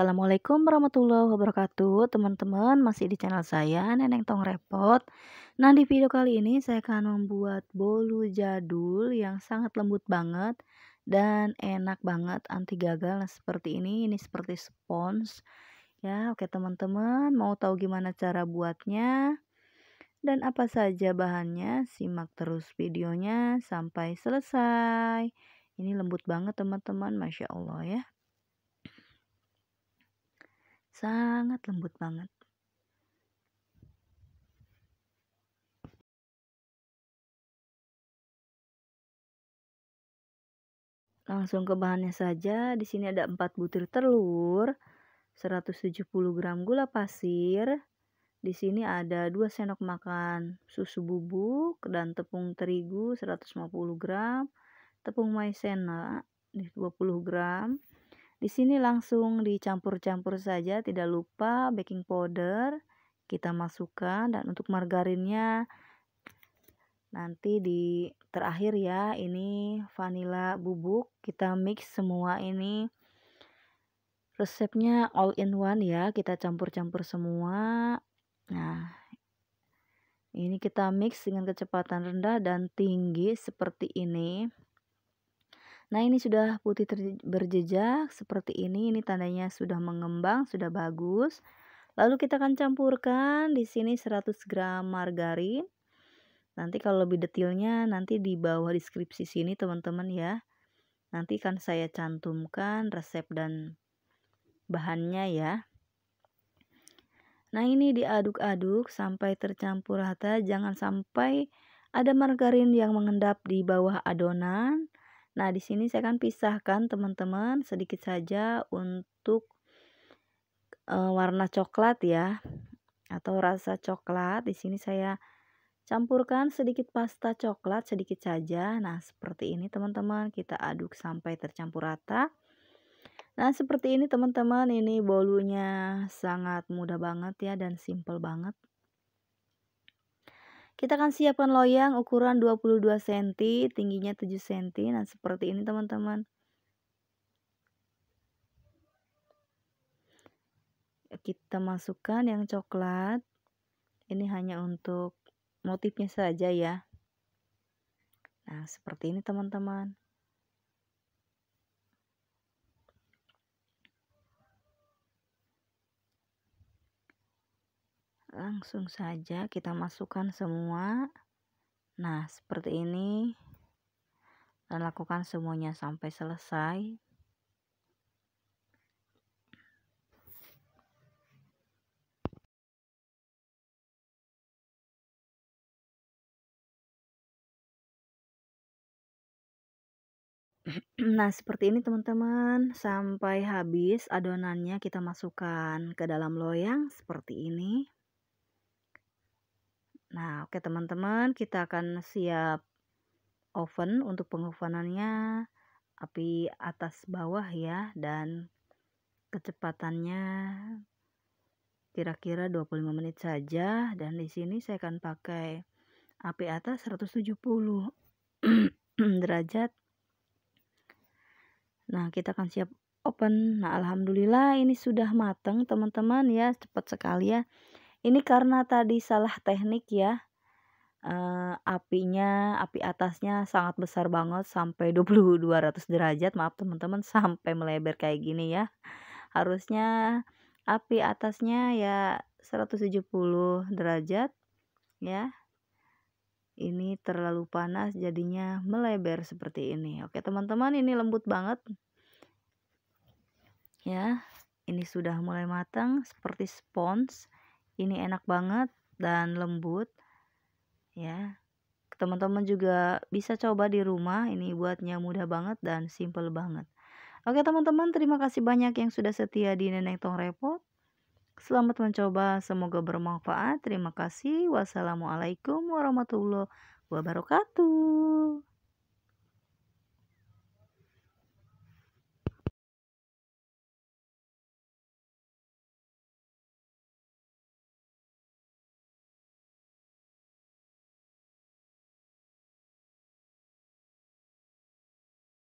Assalamualaikum warahmatullahi wabarakatuh Teman-teman masih di channel saya Neneng Tong Repot Nah di video kali ini saya akan membuat bolu jadul yang sangat lembut banget Dan enak banget anti gagal Nah seperti ini, ini seperti spons Ya oke teman-teman mau tahu gimana cara buatnya Dan apa saja bahannya Simak terus videonya sampai selesai Ini lembut banget teman-teman Masya Allah ya sangat lembut banget. Langsung ke bahannya saja, di sini ada 4 butir telur, 170 gram gula pasir, di sini ada 2 sendok makan susu bubuk dan tepung terigu 150 gram, tepung maizena 20 gram, di sini langsung dicampur-campur saja, tidak lupa baking powder kita masukkan dan untuk margarinnya nanti di terakhir ya, ini vanilla bubuk kita mix semua ini. Resepnya all in one ya, kita campur-campur semua. Nah, ini kita mix dengan kecepatan rendah dan tinggi seperti ini. Nah ini sudah putih berjejak seperti ini, ini tandanya sudah mengembang, sudah bagus. Lalu kita akan campurkan di sini 100 gram margarin. Nanti kalau lebih detailnya nanti di bawah deskripsi sini teman-teman ya. Nanti akan saya cantumkan resep dan bahannya ya. Nah ini diaduk-aduk sampai tercampur rata jangan sampai ada margarin yang mengendap di bawah adonan Nah, di sini saya akan pisahkan teman-teman sedikit saja untuk e, warna coklat ya atau rasa coklat. Di sini saya campurkan sedikit pasta coklat sedikit saja. Nah, seperti ini teman-teman, kita aduk sampai tercampur rata. Nah, seperti ini teman-teman, ini bolunya sangat mudah banget ya dan simple banget. Kita akan siapkan loyang ukuran 22 cm, tingginya 7 cm. Nah, seperti ini teman-teman. Kita masukkan yang coklat. Ini hanya untuk motifnya saja ya. Nah, seperti ini teman-teman. langsung saja kita masukkan semua nah seperti ini dan lakukan semuanya sampai selesai Nah, seperti ini teman-teman, sampai habis adonannya kita masukkan ke dalam loyang seperti ini. Nah, oke teman-teman, kita akan siap oven untuk pengovenannya api atas bawah ya dan kecepatannya kira-kira 25 menit saja dan di sini saya akan pakai api atas 170 derajat. Nah, kita akan siap open. Nah, alhamdulillah ini sudah matang, teman-teman ya, cepat sekali ya. Ini karena tadi salah teknik ya. Uh, apinya, api atasnya sangat besar banget sampai 2200 200 derajat. Maaf teman-teman sampai melebar kayak gini ya. Harusnya api atasnya ya 170 derajat ya. Ini terlalu panas jadinya melebar seperti ini. Oke, teman-teman, ini lembut banget. Ya. Ini sudah mulai matang seperti spons ini enak banget dan lembut ya teman-teman juga bisa coba di rumah ini buatnya mudah banget dan simple banget oke teman-teman terima kasih banyak yang sudah setia di Nenek Tong Repot Selamat mencoba, semoga bermanfaat. Terima kasih. Wassalamualaikum warahmatullahi wabarakatuh.